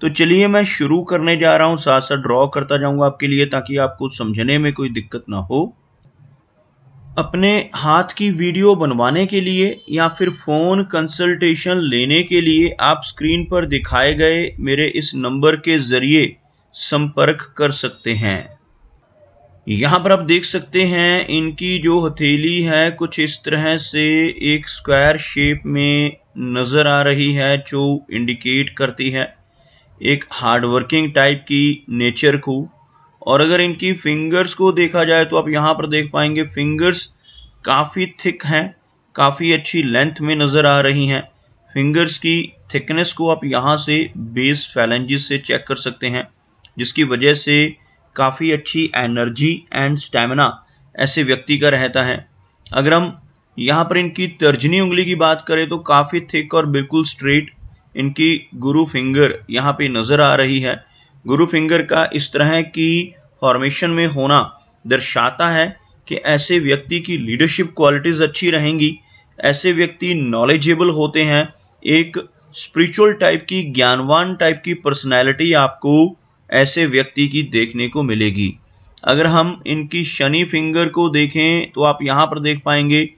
तो चलिए मैं शुरू करने जा रहा हूँ साथ साथ ड्रॉ करता जाऊँगा आपके लिए ताकि आपको समझने में कोई दिक्कत ना हो अपने हाथ की वीडियो बनवाने के लिए या फिर फ़ोन कंसल्टेशन लेने के लिए आप स्क्रीन पर दिखाए गए मेरे इस नंबर के ज़रिए संपर्क कर सकते हैं यहाँ पर आप देख सकते हैं इनकी जो हथेली है कुछ इस तरह से एक स्क्वायर शेप में नज़र आ रही है जो इंडिकेट करती है एक हार्डवर्किंग टाइप की नेचर को और अगर इनकी फिंगर्स को देखा जाए तो आप यहाँ पर देख पाएंगे फिंगर्स काफ़ी थिक हैं काफ़ी अच्छी लेंथ में नज़र आ रही हैं फिंगर्स की थिकनेस को आप यहाँ से बेस फैलेंजिस से चेक कर सकते हैं जिसकी वजह से काफ़ी अच्छी एनर्जी एंड स्टेमिना ऐसे व्यक्ति का रहता है अगर हम यहाँ पर इनकी तर्जनी उंगली की बात करें तो काफ़ी थिक और बिल्कुल स्ट्रेट इनकी गुरु फिंगर यहाँ पे नज़र आ रही है गुरु फिंगर का इस तरह की फॉर्मेशन में होना दर्शाता है कि ऐसे व्यक्ति की लीडरशिप क्वालिटीज़ अच्छी रहेंगी ऐसे व्यक्ति नॉलेजेबल होते हैं एक स्पिरिचुअल टाइप की ज्ञानवान टाइप की पर्सनैलिटी आपको ऐसे व्यक्ति की देखने को मिलेगी अगर हम इनकी शनि फिंगर को देखें तो आप यहाँ पर देख पाएंगे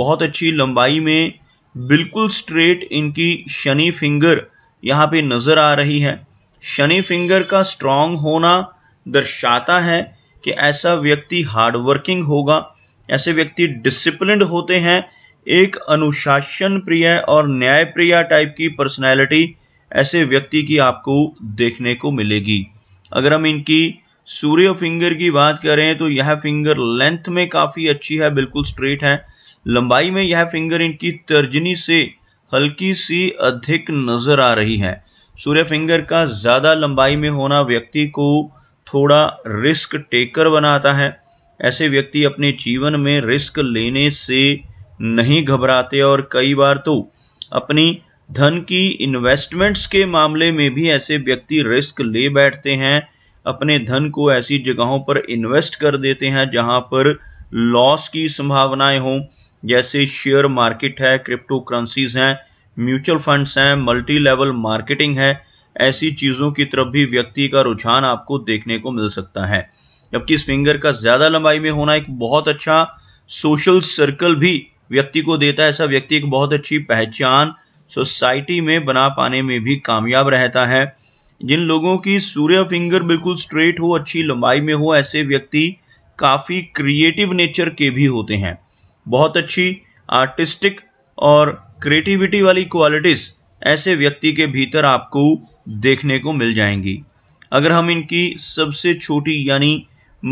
बहुत अच्छी लंबाई में बिल्कुल स्ट्रेट इनकी शनि फिंगर यहाँ पे नज़र आ रही है शनि फिंगर का स्ट्रांग होना दर्शाता है कि ऐसा व्यक्ति हार्डवर्किंग होगा ऐसे व्यक्ति डिसिप्लिन होते हैं एक अनुशासन प्रिय और न्याय प्रिय टाइप की पर्सनैलिटी ऐसे व्यक्ति की आपको देखने को मिलेगी अगर हम इनकी सूर्य फिंगर की बात करें तो यह फिंगर लेंथ में काफ़ी अच्छी है बिल्कुल स्ट्रेट है लंबाई में यह फिंगर इनकी तर्जनी से हल्की सी अधिक नज़र आ रही है सूर्य फिंगर का ज़्यादा लंबाई में होना व्यक्ति को थोड़ा रिस्क टेकर बनाता है ऐसे व्यक्ति अपने जीवन में रिस्क लेने से नहीं घबराते और कई बार तो अपनी धन की इन्वेस्टमेंट्स के मामले में भी ऐसे व्यक्ति रिस्क ले बैठते हैं अपने धन को ऐसी जगहों पर इन्वेस्ट कर देते हैं जहां पर लॉस की संभावनाएं हों जैसे शेयर मार्केट है क्रिप्टो करेंसीज हैं म्यूचुअल फंड्स हैं मल्टी लेवल मार्केटिंग है ऐसी चीज़ों की तरफ भी व्यक्ति का रुझान आपको देखने को मिल सकता है जबकि इस फिंगर का ज़्यादा लंबाई में होना एक बहुत अच्छा सोशल सर्कल भी व्यक्ति को देता है ऐसा व्यक्ति एक बहुत अच्छी पहचान सोसाइटी में बना पाने में भी कामयाब रहता है जिन लोगों की सूर्य फिंगर बिल्कुल स्ट्रेट हो अच्छी लंबाई में हो ऐसे व्यक्ति काफ़ी क्रिएटिव नेचर के भी होते हैं बहुत अच्छी आर्टिस्टिक और क्रिएटिविटी वाली क्वालिटीज़ ऐसे व्यक्ति के भीतर आपको देखने को मिल जाएंगी अगर हम इनकी सबसे छोटी यानी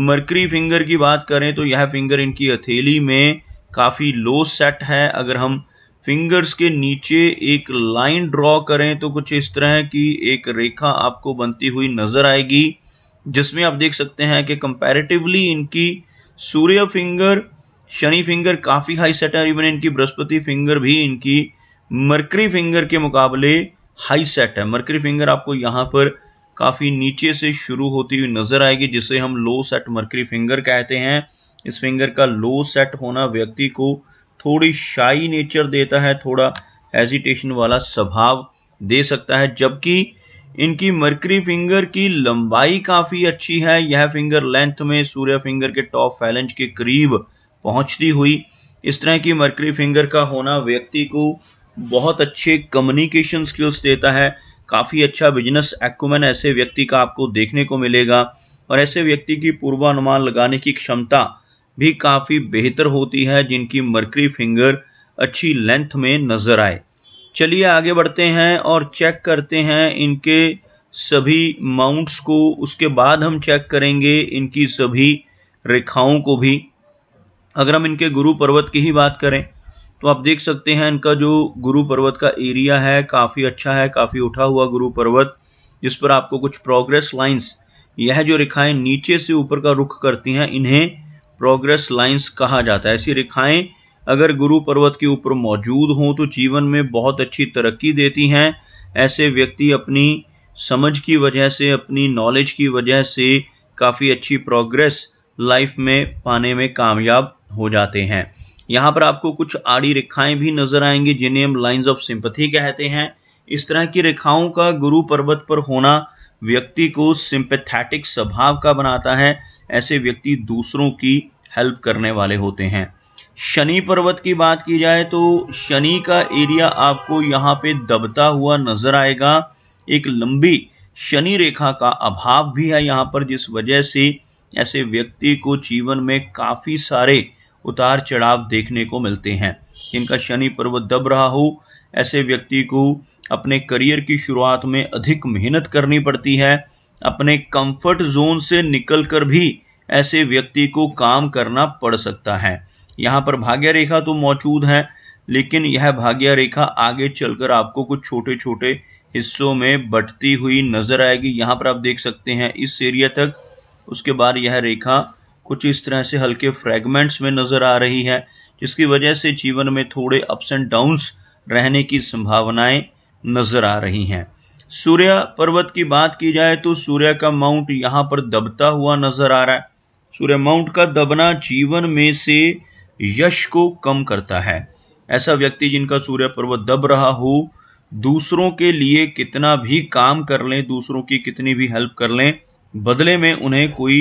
मरकरी फिंगर की बात करें तो यह फिंगर इनकी हथेली में काफ़ी लो सेट है अगर हम फिंगर्स के नीचे एक लाइन ड्रॉ करें तो कुछ इस तरह की एक रेखा आपको बनती हुई नज़र आएगी जिसमें आप देख सकते हैं कि कंपैरेटिवली इनकी सूर्य फिंगर शनि फिंगर काफ़ी हाई सेट है इवन इनकी बृहस्पति फिंगर भी इनकी मरकरी फिंगर के मुकाबले हाई सेट है मरकरी फिंगर आपको यहाँ पर काफ़ी नीचे से शुरू होती हुई नज़र आएगी जिसे हम लो सेट मरकरी फिंगर कहते हैं इस फिंगर का लो सेट होना व्यक्ति को थोड़ी शाई नेचर देता है थोड़ा एजिटेशन वाला स्वभाव दे सकता है जबकि इनकी मरकरी फिंगर की लंबाई काफ़ी अच्छी है यह फिंगर लेंथ में सूर्य फिंगर के टॉप फैलेंज के करीब पहुंचती हुई इस तरह की मर्करी फिंगर का होना व्यक्ति को बहुत अच्छे कम्युनिकेशन स्किल्स देता है काफ़ी अच्छा बिजनेस एक्मन ऐसे व्यक्ति का आपको देखने को मिलेगा और ऐसे व्यक्ति की पूर्वानुमान लगाने की क्षमता भी काफ़ी बेहतर होती है जिनकी मर्करी फिंगर अच्छी लेंथ में नज़र आए चलिए आगे बढ़ते हैं और चेक करते हैं इनके सभी माउंट्स को उसके बाद हम चेक करेंगे इनकी सभी रेखाओं को भी अगर हम इनके गुरु पर्वत की ही बात करें तो आप देख सकते हैं इनका जो गुरु पर्वत का एरिया है काफ़ी अच्छा है काफ़ी उठा हुआ गुरु पर्वत जिस पर आपको कुछ प्रोग्रेस लाइंस यह जो रेखाएं नीचे से ऊपर का रुख करती हैं इन्हें प्रोग्रेस लाइंस कहा जाता है ऐसी रेखाएं अगर गुरु पर्वत के ऊपर मौजूद हों तो जीवन में बहुत अच्छी तरक्की देती हैं ऐसे व्यक्ति अपनी समझ की वजह से अपनी नॉलेज की वजह से काफ़ी अच्छी प्रोग्रेस लाइफ में पाने में कामयाब हो जाते हैं यहाँ पर आपको कुछ आड़ी रेखाएं भी नजर आएंगी जिन्हें हम लाइन्स ऑफ सिंपथी कहते हैं इस तरह की रेखाओं का गुरु पर्वत पर होना व्यक्ति को सिंपथेटिक स्वभाव का बनाता है ऐसे व्यक्ति दूसरों की हेल्प करने वाले होते हैं शनि पर्वत की बात की जाए तो शनि का एरिया आपको यहाँ पे दबता हुआ नजर आएगा एक लंबी शनि रेखा का अभाव भी है यहाँ पर जिस वजह से ऐसे व्यक्ति को जीवन में काफ़ी सारे उतार चढ़ाव देखने को मिलते हैं जिनका शनि पर्व दब रहा हो ऐसे व्यक्ति को अपने करियर की शुरुआत में अधिक मेहनत करनी पड़ती है अपने कंफर्ट जोन से निकलकर भी ऐसे व्यक्ति को काम करना पड़ सकता है यहाँ पर भाग्य रेखा तो मौजूद है लेकिन यह भाग्य रेखा आगे चलकर आपको कुछ छोटे छोटे हिस्सों में बटती हुई नजर आएगी यहाँ पर आप देख सकते हैं इस एरिया तक उसके बाद यह रेखा कुछ इस तरह से हल्के फ्रेगमेंट्स में नज़र आ रही है जिसकी वजह से जीवन में थोड़े अप्स एंड डाउन्स रहने की संभावनाएं नज़र आ रही हैं सूर्य पर्वत की बात की जाए तो सूर्य का माउंट यहाँ पर दबता हुआ नज़र आ रहा है सूर्य माउंट का दबना जीवन में से यश को कम करता है ऐसा व्यक्ति जिनका सूर्य पर्वत दब रहा हो दूसरों के लिए कितना भी काम कर लें दूसरों की कितनी भी हेल्प कर लें बदले में उन्हें कोई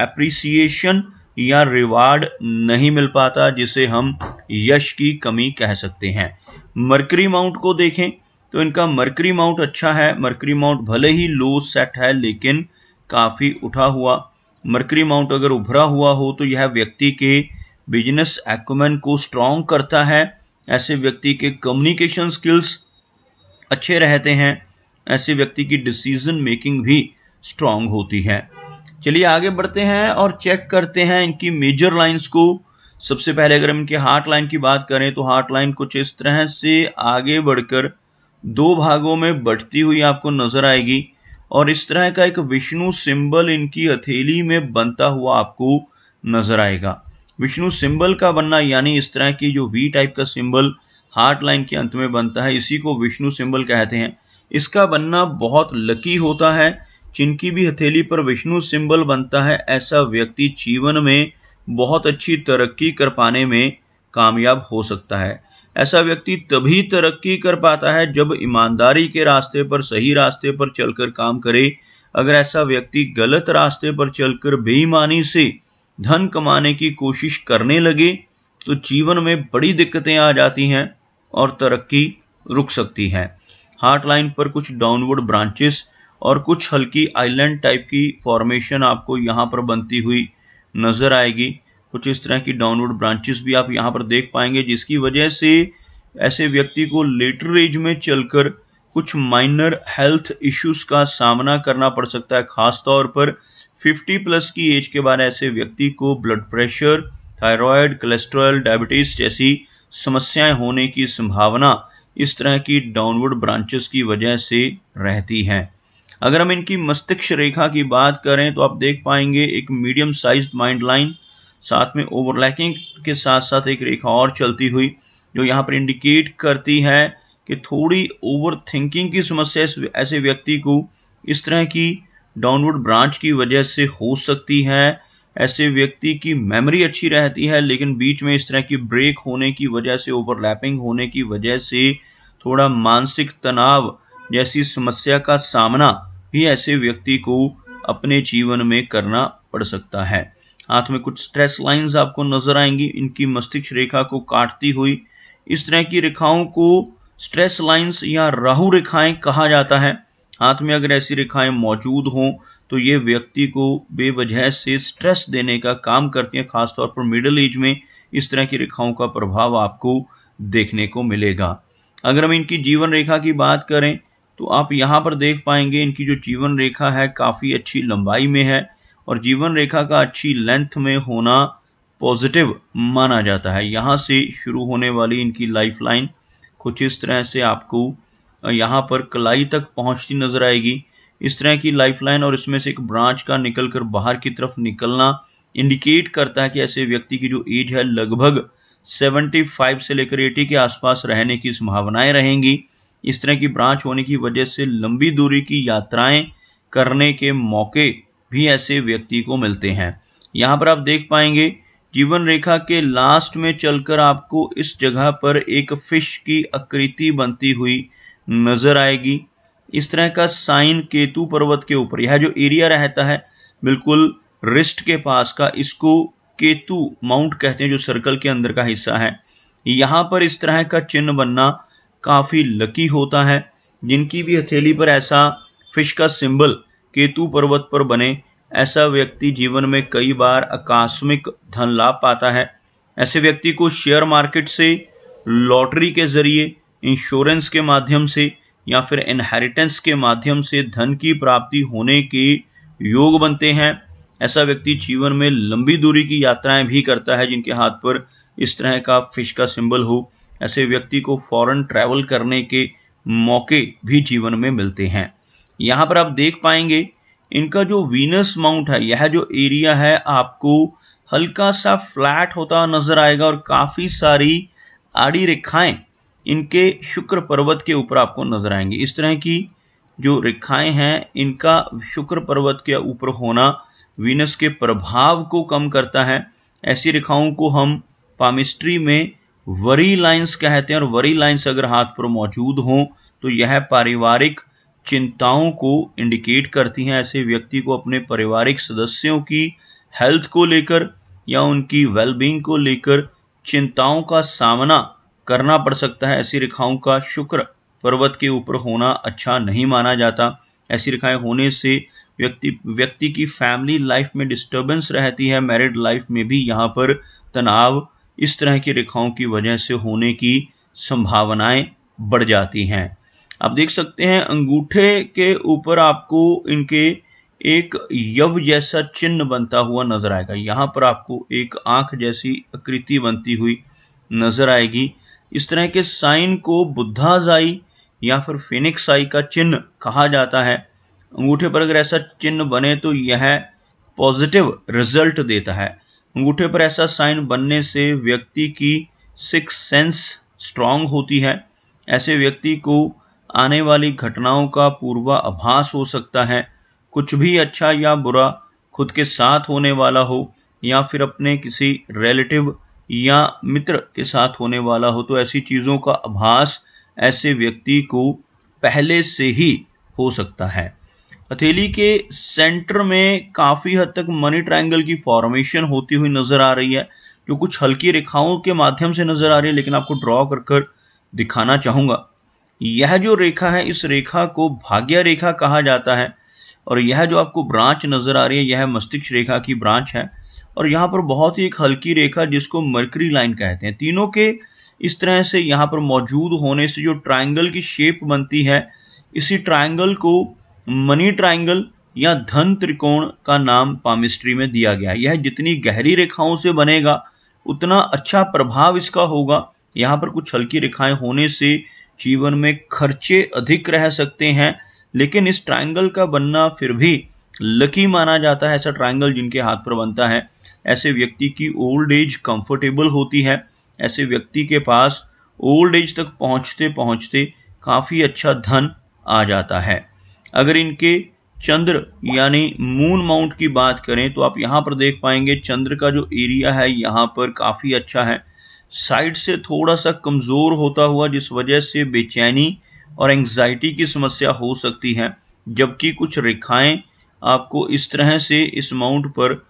एप्रिसिएशन या रिवार्ड नहीं मिल पाता जिसे हम यश की कमी कह सकते हैं मरकरी माउंट को देखें तो इनका मरकरी माउंट अच्छा है मरकरी माउंट भले ही लो सेट है लेकिन काफ़ी उठा हुआ मरकरी माउंट अगर उभरा हुआ हो तो यह व्यक्ति के बिजनेस एक्मेन को स्ट्रॉन्ग करता है ऐसे व्यक्ति के कम्युनिकेशन स्किल्स अच्छे रहते हैं ऐसे व्यक्ति की डिसीजन मेकिंग भी स्ट्रांग होती है चलिए आगे बढ़ते हैं और चेक करते हैं इनकी मेजर लाइंस को सबसे पहले अगर हम इनके हार्ट लाइन की बात करें तो हार्ट लाइन कुछ इस तरह से आगे बढ़कर दो भागों में बढ़ती हुई आपको नजर आएगी और इस तरह का एक विष्णु सिंबल इनकी हथेली में बनता हुआ आपको नजर आएगा विष्णु सिंबल का बनना यानी इस तरह की जो वी टाइप का सिंबल हार्ट लाइन के अंत में बनता है इसी को विष्णु सिंबल कहते हैं इसका बनना बहुत लकी होता है जिनकी भी हथेली पर विष्णु सिंबल बनता है ऐसा व्यक्ति जीवन में बहुत अच्छी तरक्की कर पाने में कामयाब हो सकता है ऐसा व्यक्ति तभी तरक्की कर पाता है जब ईमानदारी के रास्ते पर सही रास्ते पर चलकर काम करे अगर ऐसा व्यक्ति गलत रास्ते पर चलकर बेईमानी से धन कमाने की कोशिश करने लगे तो जीवन में बड़ी दिक्कतें आ जाती हैं और तरक्की रुक सकती है हार्ट लाइन पर कुछ डाउनवर्ड ब्रांचेस और कुछ हल्की आइलैंड टाइप की फॉर्मेशन आपको यहाँ पर बनती हुई नज़र आएगी कुछ इस तरह की डाउनवर्ड ब्रांचेस भी आप यहाँ पर देख पाएंगे जिसकी वजह से ऐसे व्यक्ति को लेटर एज में चलकर कुछ माइनर हेल्थ इश्यूज का सामना करना पड़ सकता है खास तौर पर 50 प्लस की एज के बाद ऐसे व्यक्ति को blood pressure thyroid cholesterol diabetes जैसी समस्याएं होने की संभावना इस तरह की डाउनवर्ड ब्रांचेस की वजह से रहती हैं अगर हम इनकी मस्तिष्क रेखा की बात करें तो आप देख पाएंगे एक मीडियम साइज माइंड लाइन साथ में ओवरलैकिंग के साथ साथ एक रेखा और चलती हुई जो यहाँ पर इंडिकेट करती है कि थोड़ी ओवर थिंकिंग की समस्या ऐसे व्यक्ति को इस तरह की डाउनवर्ड ब्रांच की वजह से हो सकती है ऐसे व्यक्ति की मेमोरी अच्छी रहती है लेकिन बीच में इस तरह की ब्रेक होने की वजह से ओवरलैपिंग होने की वजह से थोड़ा मानसिक तनाव जैसी समस्या का सामना भी ऐसे व्यक्ति को अपने जीवन में करना पड़ सकता है हाथ में कुछ स्ट्रेस लाइंस आपको नजर आएंगी इनकी मस्तिष्क रेखा को काटती हुई इस तरह की रेखाओं को स्ट्रेस लाइंस या राहु रेखाएं कहा जाता है हाथ में अगर ऐसी रेखाएं मौजूद हों तो ये व्यक्ति को बेवजह से स्ट्रेस देने का काम करती हैं खासतौर पर मिडिल एज में इस तरह की रेखाओं का प्रभाव आपको देखने को मिलेगा अगर हम इनकी जीवन रेखा की बात करें तो आप यहाँ पर देख पाएंगे इनकी जो जीवन रेखा है काफ़ी अच्छी लंबाई में है और जीवन रेखा का अच्छी लेंथ में होना पॉजिटिव माना जाता है यहाँ से शुरू होने वाली इनकी लाइफ लाइन कुछ इस तरह से आपको यहाँ पर कलाई तक पहुँचती नज़र आएगी इस तरह की लाइफ लाइन और इसमें से एक ब्रांच का निकल कर बाहर की तरफ निकलना इंडिकेट करता है कि ऐसे व्यक्ति की जो एज है लगभग 75 से लेकर 80 के आसपास रहने की संभावनाएं रहेंगी इस तरह की ब्रांच होने की वजह से लंबी दूरी की यात्राएं करने के मौके भी ऐसे व्यक्ति को मिलते हैं यहाँ पर आप देख पाएंगे जीवन रेखा के लास्ट में चलकर आपको इस जगह पर एक फिश की आकृति बनती हुई नजर आएगी इस तरह का साइन केतु पर्वत के ऊपर यह जो एरिया रहता है बिल्कुल रिस्ट के पास का इसको केतु माउंट कहते हैं जो सर्कल के अंदर का हिस्सा है यहाँ पर इस तरह का चिन्ह बनना काफ़ी लकी होता है जिनकी भी हथेली पर ऐसा फिश का सिंबल केतु पर्वत पर बने ऐसा व्यक्ति जीवन में कई बार आकस्मिक धन लाभ पाता है ऐसे व्यक्ति को शेयर मार्केट से लॉटरी के जरिए इंश्योरेंस के माध्यम से या फिर इनहेरिटेंस के माध्यम से धन की प्राप्ति होने के योग बनते हैं ऐसा व्यक्ति जीवन में लंबी दूरी की यात्राएं भी करता है जिनके हाथ पर इस तरह का फिश का सिंबल हो ऐसे व्यक्ति को फॉरेन ट्रैवल करने के मौके भी जीवन में मिलते हैं यहाँ पर आप देख पाएंगे इनका जो वीनस माउंट है यह जो एरिया है आपको हल्का सा फ्लैट होता नजर आएगा और काफ़ी सारी आड़ी रेखाएं इनके शुक्र पर्वत के ऊपर आपको नजर आएंगी इस तरह की जो रेखाएं हैं इनका शुक्र पर्वत के ऊपर होना वीनस के प्रभाव को कम करता है ऐसी रेखाओं को हम पामिस्ट्री में वरी लाइन्स कहते हैं और वरी लाइन्स अगर हाथ पर मौजूद हों तो यह पारिवारिक चिंताओं को इंडिकेट करती हैं ऐसे व्यक्ति को अपने पारिवारिक सदस्यों की हेल्थ को लेकर या उनकी वेलबींग को लेकर चिंताओं का सामना करना पड़ सकता है ऐसी रेखाओं का शुक्र पर्वत के ऊपर होना अच्छा नहीं माना जाता ऐसी रेखाएं होने से व्यक्ति व्यक्ति की फैमिली लाइफ में डिस्टर्बेंस रहती है मैरिड लाइफ में भी यहाँ पर तनाव इस तरह की रेखाओं की वजह से होने की संभावनाएं बढ़ जाती हैं आप देख सकते हैं अंगूठे के ऊपर आपको इनके एक यव जैसा चिन्ह बनता हुआ नजर आएगा यहाँ पर आपको एक आंख जैसी आकृति बनती हुई नजर आएगी इस तरह के साइन को बुद्धाजाई या फिर फिनिक्साई का चिन्ह कहा जाता है अंगूठे पर अगर ऐसा चिन्ह बने तो यह पॉजिटिव रिजल्ट देता है अंगूठे पर ऐसा साइन बनने से व्यक्ति की सिक्स सेंस स्ट्रांग होती है ऐसे व्यक्ति को आने वाली घटनाओं का पूर्वा आभास हो सकता है कुछ भी अच्छा या बुरा खुद के साथ होने वाला हो या फिर अपने किसी रिलेटिव या मित्र के साथ होने वाला हो तो ऐसी चीज़ों का आभास ऐसे व्यक्ति को पहले से ही हो सकता है हथेली के सेंटर में काफ़ी हद तक मनी ट्रायंगल की फॉर्मेशन होती हुई नज़र आ रही है जो कुछ हल्की रेखाओं के माध्यम से नज़र आ रही है लेकिन आपको ड्रॉ कर कर दिखाना चाहूँगा यह जो रेखा है इस रेखा को भाग्य रेखा कहा जाता है और यह जो आपको ब्रांच नज़र आ रही है यह मस्तिष्क रेखा की ब्रांच है और यहाँ पर बहुत ही एक हल्की रेखा जिसको मर्करी लाइन कहते हैं तीनों के इस तरह से यहाँ पर मौजूद होने से जो ट्रायंगल की शेप बनती है इसी ट्रायंगल को मनी ट्रायंगल या धन त्रिकोण का नाम पामिस्ट्री में दिया गया यह जितनी गहरी रेखाओं से बनेगा उतना अच्छा प्रभाव इसका होगा यहाँ पर कुछ हल्की रेखाएं होने से जीवन में खर्चे अधिक रह सकते हैं लेकिन इस ट्रायंगल का बनना फिर भी लकी माना जाता है ऐसा ट्रायंगल जिनके हाथ पर बनता है ऐसे व्यक्ति की ओल्ड एज कंफर्टेबल होती है ऐसे व्यक्ति के पास ओल्ड एज तक पहुँचते पहुँचते काफ़ी अच्छा धन आ जाता है अगर इनके चंद्र यानी मून माउंट की बात करें तो आप यहाँ पर देख पाएंगे चंद्र का जो एरिया है यहाँ पर काफ़ी अच्छा है साइड से थोड़ा सा कमज़ोर होता हुआ जिस वजह से बेचैनी और एंग्जाइटी की समस्या हो सकती है जबकि कुछ रेखाएं आपको इस तरह से इस माउंट पर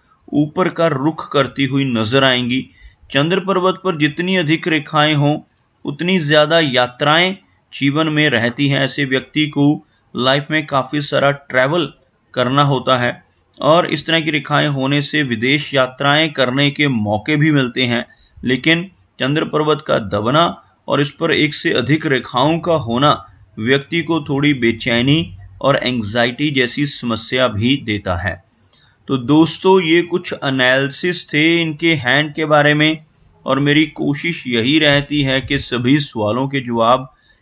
ऊपर का रुख करती हुई नज़र आएंगी चंद्र पर्वत पर जितनी अधिक रेखाएं हों उतनी ज़्यादा यात्राएं जीवन में रहती हैं ऐसे व्यक्ति को लाइफ में काफ़ी सारा ट्रैवल करना होता है और इस तरह की रेखाएं होने से विदेश यात्राएं करने के मौके भी मिलते हैं लेकिन चंद्र पर्वत का दबना और इस पर एक से अधिक रेखाओं का होना व्यक्ति को थोड़ी बेचैनी और एंग्जाइटी जैसी समस्या भी देता है तो दोस्तों ये कुछ एनालिसिस थे इनके हैंड के बारे में और मेरी कोशिश यही रहती है कि सभी सवालों के जवाब